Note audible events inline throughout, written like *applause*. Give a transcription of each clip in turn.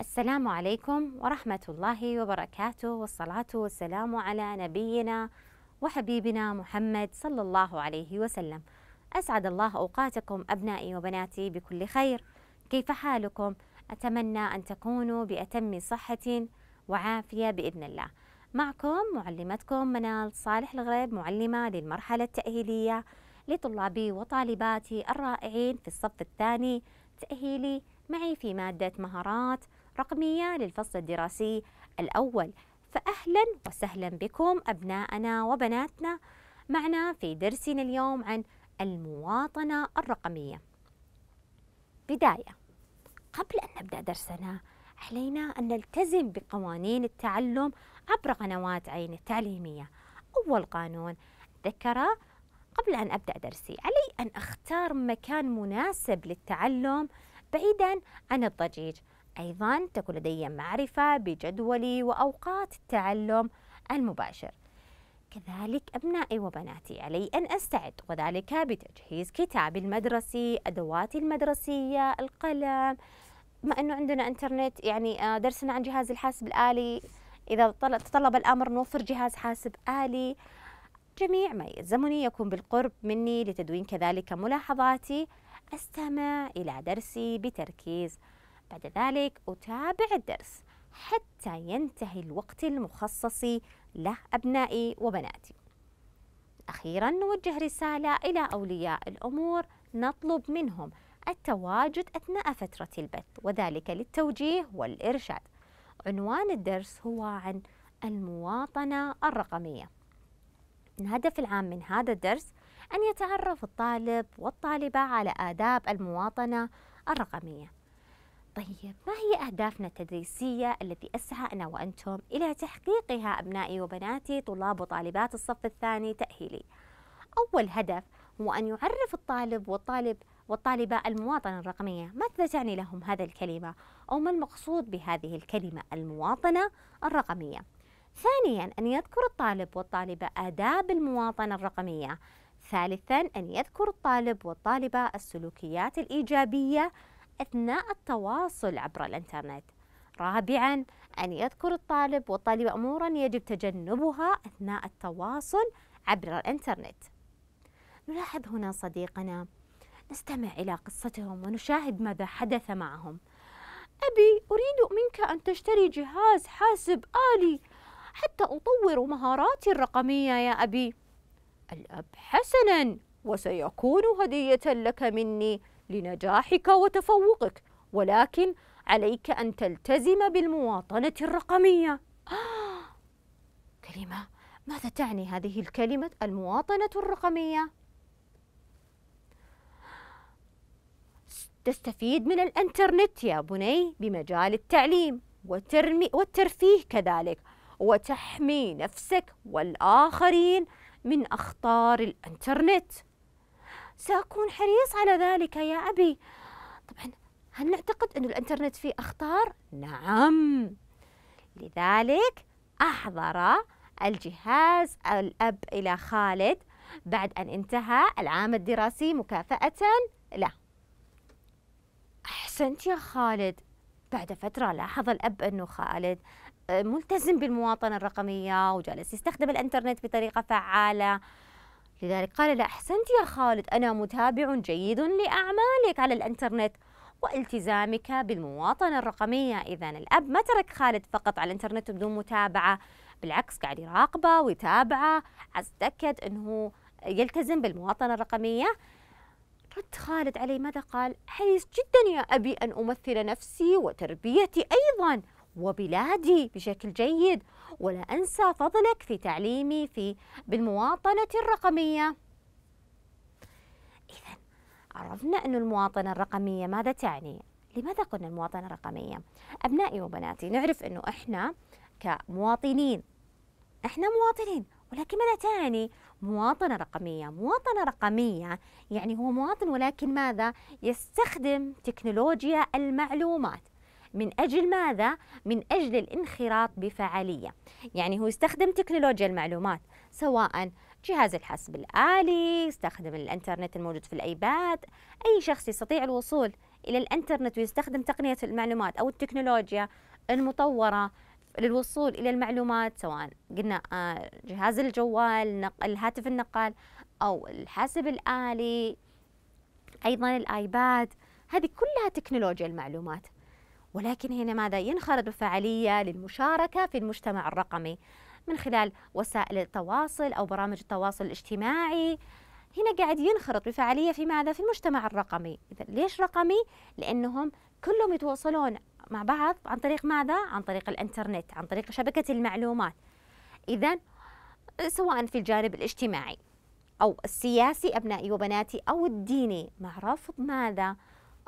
السلام عليكم ورحمة الله وبركاته والصلاة والسلام على نبينا وحبيبنا محمد صلى الله عليه وسلم أسعد الله أوقاتكم أبنائي وبناتي بكل خير كيف حالكم؟ أتمنى أن تكونوا بأتم صحة وعافية بإذن الله معكم معلمتكم منال صالح الغريب معلمة للمرحلة التأهيلية لطلابي وطالباتي الرائعين في الصف الثاني تأهيلي معي في مادة مهارات رقمية للفصل الدراسي الأول فأهلا وسهلا بكم أبنائنا وبناتنا معنا في درسنا اليوم عن المواطنة الرقمية بداية قبل أن نبدأ درسنا علينا أن نلتزم بقوانين التعلم عبر قنوات عين التعليمية أول قانون ذكره قبل أن أبدأ درسي علي أن أختار مكان مناسب للتعلم بعيدا عن الضجيج أيضا تكون لدي معرفة بجدولي وأوقات التعلم المباشر كذلك أبنائي وبناتي علي أن أستعد وذلك بتجهيز كتابي المدرسي أدواتي المدرسية القلم بما أنه عندنا إنترنت يعني آه، درسنا عن جهاز الحاسب الآلي إذا تطلب الأمر نوفر جهاز حاسب آلي جميع ما يلزمني يكون بالقرب مني لتدوين كذلك ملاحظاتي أستمع إلى درسي بتركيز بعد ذلك أتابع الدرس حتى ينتهي الوقت المخصص له أبنائي وبناتي أخيرا نوجه رسالة إلى أولياء الأمور نطلب منهم التواجد أثناء فترة البث وذلك للتوجيه والإرشاد عنوان الدرس هو عن المواطنة الرقمية الهدف العام من هذا الدرس أن يتعرف الطالب والطالبة على آداب المواطنة الرقمية طيب ما هي أهدافنا التدريسية التي أسعى أنا وأنتم إلى تحقيقها أبنائي وبناتي طلاب وطالبات الصف الثاني تأهيلي؟ أول هدف هو أن يعرف الطالب والطالب والطالبة المواطنة الرقمية ماذا تعني لهم هذا الكلمة أو ما المقصود بهذه الكلمة المواطنة الرقمية ثانيا أن يذكر الطالب والطالبة آداب المواطنة الرقمية ثالثا أن يذكر الطالب والطالبة السلوكيات الإيجابية أثناء التواصل عبر الإنترنت رابعا أن يذكر الطالب والطالبة أمورا يجب تجنبها أثناء التواصل عبر الإنترنت نلاحظ هنا صديقنا نستمع إلى قصتهم ونشاهد ماذا حدث معهم أبي أريد منك أن تشتري جهاز حاسب آلي حتى أطور مهاراتي الرقمية يا أبي الأب حسنا وسيكون هدية لك مني لنجاحك وتفوقك ولكن عليك أن تلتزم بالمواطنة الرقمية آه *gasps* كلمة ماذا تعني هذه الكلمة المواطنة الرقمية؟ تستفيد من الانترنت يا بني بمجال التعليم وترمي والترفيه كذلك وتحمي نفسك والآخرين من أخطار الانترنت سأكون حريص على ذلك يا أبي طبعا هل نعتقد أن الإنترنت فيه أخطار؟ نعم لذلك أحضر الجهاز الأب إلى خالد بعد أن انتهى العام الدراسي مكافأة له أحسنت يا خالد بعد فترة لاحظ الأب أنه خالد آه، ملتزم بالمواطنة الرقمية وجالس يستخدم الإنترنت بطريقة فعالة لذلك قال لا أحسنت يا خالد أنا متابع جيد لأعمالك على الإنترنت والتزامك بالمواطنة الرقمية إذا الأب ما ترك خالد فقط على الإنترنت بدون متابعة بالعكس قاعد يراقبه ويتابعه أتأكد أنه يلتزم بالمواطنة الرقمية رد خالد عليه ماذا قال حريص جدا يا أبي أن أمثل نفسي وتربيتي أيضا وبلادي بشكل جيد ولا أنسى فضلك في تعليمي في بالمواطنة الرقمية إذا عرفنا أن المواطنة الرقمية ماذا تعني؟ لماذا قلنا المواطنة الرقمية؟ أبنائي وبناتي نعرف أنه إحنا كمواطنين إحنا مواطنين ولكن ماذا تعني مواطنة رقمية؟ مواطنة رقمية يعني هو مواطن ولكن ماذا؟ يستخدم تكنولوجيا المعلومات من أجل ماذا؟ من أجل الانخراط بفعالية يعني هو يستخدم تكنولوجيا المعلومات سواء جهاز الحاسب الآلي يستخدم الإنترنت الموجود في الأيباد أي شخص يستطيع الوصول إلى الإنترنت ويستخدم تقنية المعلومات أو التكنولوجيا المطورة للوصول إلى المعلومات سواء قلنا آه، جهاز الجوال الهاتف النقال أو الحاسب الآلي أيضا الآيباد هذه كلها تكنولوجيا المعلومات ولكن هنا ماذا ينخرط بفعالية للمشاركة في المجتمع الرقمي من خلال وسائل التواصل أو برامج التواصل الاجتماعي هنا قاعد ينخرط بفعالية في ماذا؟ في المجتمع الرقمي إذا ليش رقمي؟ لأنهم كلهم يتواصلون مع بعض عن طريق ماذا؟ عن طريق الإنترنت عن طريق شبكة المعلومات إذا سواء في الجانب الاجتماعي أو السياسي أبنائي وبناتي أو الديني مع رفض ماذا؟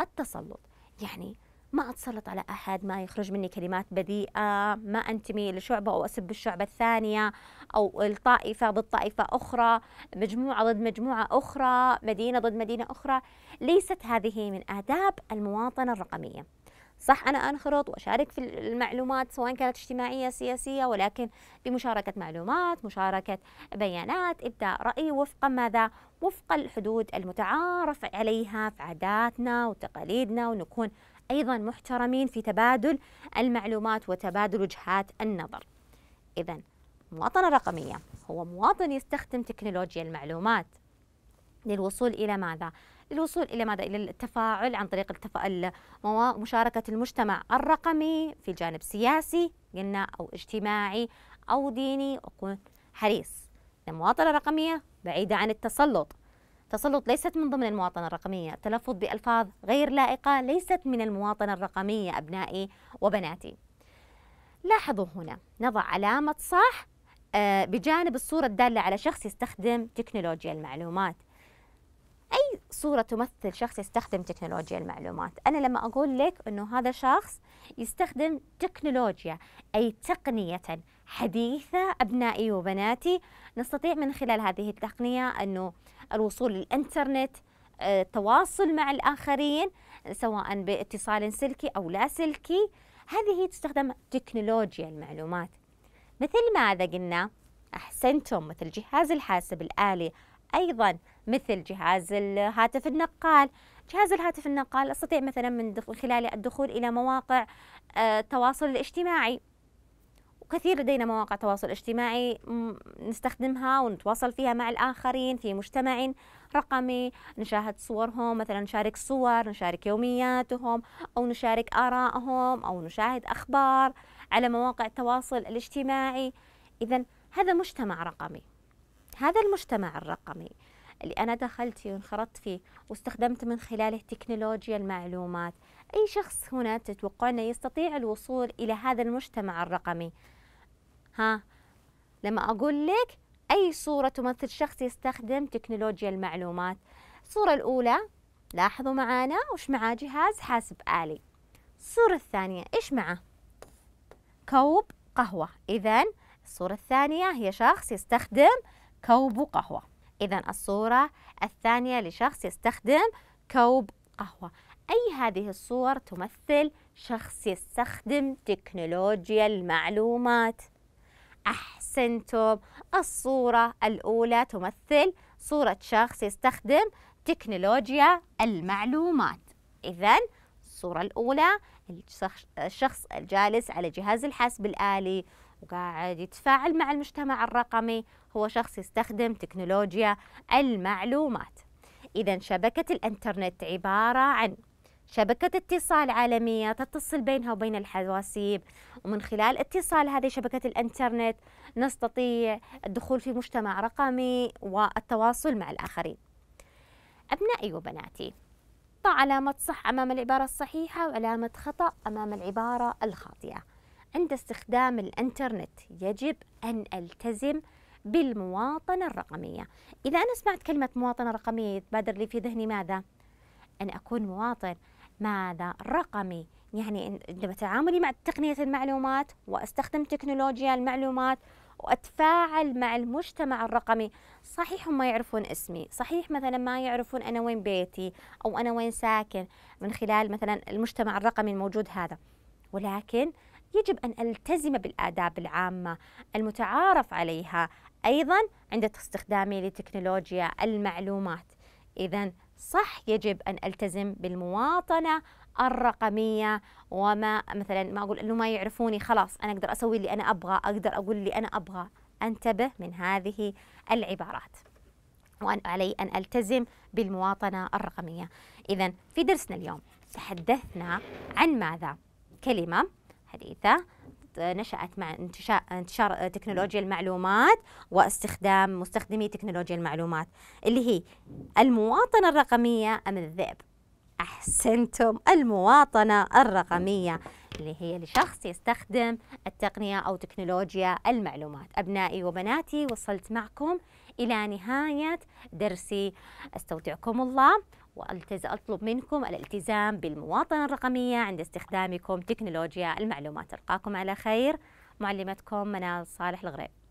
التسلط يعني ما أتسلط على أحد ما يخرج مني كلمات بذيئة ما أنتمي لشعبة أو أسب الشعبة الثانية أو الطائفة ضد طائفة أخرى مجموعة ضد مجموعة أخرى مدينة ضد مدينة أخرى ليست هذه من آداب المواطنة الرقمية صح أنا أنخرط وأشارك في المعلومات سواء كانت اجتماعية سياسية ولكن بمشاركة معلومات مشاركة بيانات إبداء رأي وفق ماذا وفق الحدود المتعارف عليها في عاداتنا وتقاليدنا ونكون أيضا محترمين في تبادل المعلومات وتبادل وجهات النظر إذا مواطنة رقمية هو مواطن يستخدم تكنولوجيا المعلومات للوصول إلى ماذا؟ للوصول إلى ماذا؟ إلى التفاعل عن طريق التفا... مشاركة المجتمع الرقمي في جانب سياسي قلنا أو اجتماعي أو ديني أكون حريص المواطنة الرقمية بعيدة عن التسلط تسلط ليست من ضمن المواطنة الرقمية التلفظ بألفاظ غير لائقة ليست من المواطنة الرقمية أبنائي وبناتي لاحظوا هنا نضع علامة صح آه، بجانب الصورة الدالة على شخص يستخدم تكنولوجيا المعلومات أي صورة تمثل شخص يستخدم تكنولوجيا المعلومات أنا لما أقول لك أنه هذا شخص يستخدم تكنولوجيا أي تقنية حديثة أبنائي وبناتي نستطيع من خلال هذه التقنية أنه الوصول للإنترنت التواصل آه، مع الآخرين سواء باتصال سلكي أو لا سلكي هذه تستخدم تكنولوجيا المعلومات مثل ماذا قلنا أحسنتم مثل جهاز الحاسب الآلي أيضا مثل جهاز الهاتف النقال جهاز الهاتف النقال أستطيع مثلا من خلاله الدخول إلى مواقع آه، التواصل الاجتماعي كثير لدينا مواقع تواصل اجتماعي نستخدمها ونتواصل فيها مع الآخرين في مجتمع رقمي نشاهد صورهم مثلا نشارك صور نشارك يومياتهم أو نشارك آرائهم أو نشاهد أخبار على مواقع التواصل الاجتماعي إذا هذا مجتمع رقمي هذا المجتمع الرقمي اللي أنا دخلت فيه وانخرطت فيه واستخدمت من خلاله تكنولوجيا المعلومات أي شخص هنا تتوقع أنه يستطيع الوصول إلى هذا المجتمع الرقمي ها لما أقول لك أي صورة تمثل شخص يستخدم تكنولوجيا المعلومات الصورة الأولى لاحظوا معانا وش معاه جهاز حاسب آلي الصورة الثانية إيش معاه كوب قهوة إذا الصورة الثانية هي شخص يستخدم كوب قهوة إذا الصورة الثانية لشخص يستخدم كوب قهوة أي هذه الصور تمثل شخص يستخدم تكنولوجيا المعلومات أحسنتم الصورة الأولى تمثل صورة شخص يستخدم تكنولوجيا المعلومات إذا الصورة الأولى الشخص الجالس على جهاز الحاسب الآلي وقاعد يتفاعل مع المجتمع الرقمي هو شخص يستخدم تكنولوجيا المعلومات إذا شبكة الإنترنت عبارة عن شبكة اتصال عالمية تتصل بينها وبين الحواسيب ومن خلال اتصال هذه شبكة الانترنت نستطيع الدخول في مجتمع رقمي والتواصل مع الآخرين أبنائي وبناتي حط علامة صح أمام العبارة الصحيحة وعلامة خطأ أمام العبارة الخاطئة عند استخدام الإنترنت يجب أن ألتزم بالمواطنة الرقمية إذا أنا سمعت كلمة مواطنة رقمية يتبادر لي في ذهني ماذا؟ أن أكون مواطن ماذا رقمي يعني عندما تعاملي مع تقنية المعلومات وأستخدم تكنولوجيا المعلومات وأتفاعل مع المجتمع الرقمي صحيح هم ما يعرفون اسمي صحيح مثلا ما يعرفون أنا وين بيتي أو أنا وين ساكن من خلال مثلا المجتمع الرقمي الموجود هذا ولكن يجب أن ألتزم بالآداب العامة المتعارف عليها أيضا عند استخدامي لتكنولوجيا المعلومات إذا صح يجب أن ألتزم بالمواطنة الرقمية وما مثلا ما أقول أنه ما يعرفوني خلاص أنا أقدر أسوي اللي أنا أبغى أقدر أقول اللي أنا أبغى أنتبه من هذه العبارات وأن علي أن ألتزم بالمواطنة الرقمية إذا في درسنا اليوم تحدثنا عن ماذا؟ كلمة حديثة نشأت مع انتشار تكنولوجيا المعلومات واستخدام مستخدمي تكنولوجيا المعلومات اللي هي المواطنة الرقمية أم الذئب أحسنتم المواطنة الرقمية اللي هي لشخص يستخدم التقنية أو تكنولوجيا المعلومات أبنائي وبناتي وصلت معكم إلى نهاية درسي استودعكم الله واطلب منكم الالتزام بالمواطنه الرقميه عند استخدامكم تكنولوجيا المعلومات القاكم على خير معلمتكم منال صالح الغريب